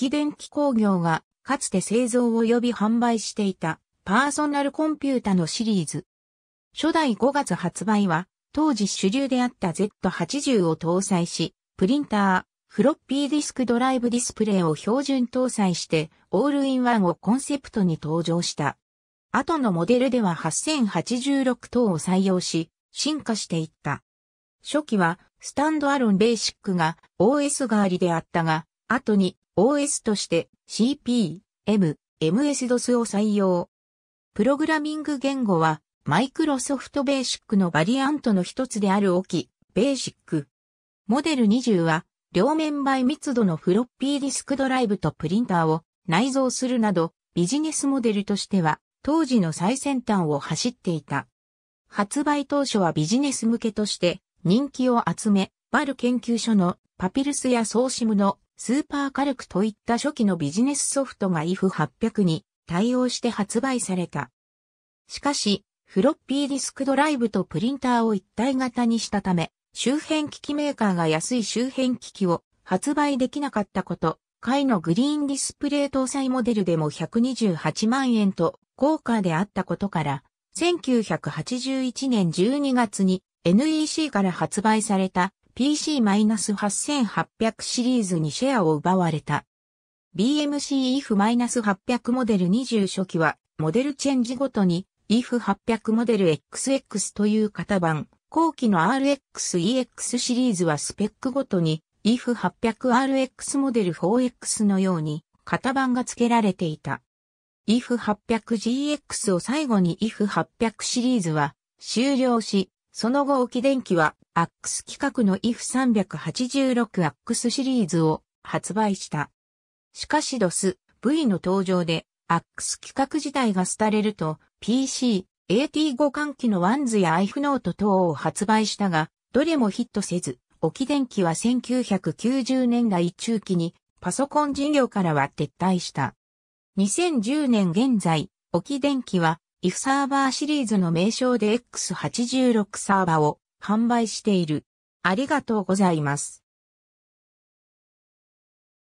機電機工業がかつて製造及び販売していたパーソナルコンピュータのシリーズ。初代5月発売は当時主流であった Z80 を搭載し、プリンター、フロッピーディスクドライブディスプレイを標準搭載してオールインワンをコンセプトに登場した。後のモデルでは8086等を採用し、進化していった。初期はスタンドアロンベーシックが OS 代わりであったが、後に OS として CP、M、MS-DOS を採用。プログラミング言語はマイクロソフトベーシックのバリアントの一つである OK、ベーシック。モデル20は両面倍密度のフロッピーディスクドライブとプリンターを内蔵するなどビジネスモデルとしては当時の最先端を走っていた。発売当初はビジネス向けとして人気を集め、バル研究所のパピルスやソーシムのスーパーカルクといった初期のビジネスソフトが IF800 に対応して発売された。しかし、フロッピーディスクドライブとプリンターを一体型にしたため、周辺機器メーカーが安い周辺機器を発売できなかったこと、回のグリーンディスプレイ搭載モデルでも128万円と高価であったことから、1981年12月に NEC から発売された PC-8800 シリーズにシェアを奪われた。BMC IF-800 モデル20初期は、モデルチェンジごとに IF800 モデル XX という型番、後期の RX-EX シリーズはスペックごとに IF800RX モデル 4X のように型番が付けられていた。IF800GX を最後に IF800 シリーズは終了し、その後置き電機はアックス企画の IF386 アックスシリーズを発売した。しかし o ス V の登場で、アックス企画自体が廃れると、PC、AT 互換機のワンズや IF ノート等を発売したが、どれもヒットせず、沖電機は1990年代中期にパソコン事業からは撤退した。2010年現在、沖電機は IF サーバーシリーズの名称で X86 サーバーを販売している。ありがとうございます。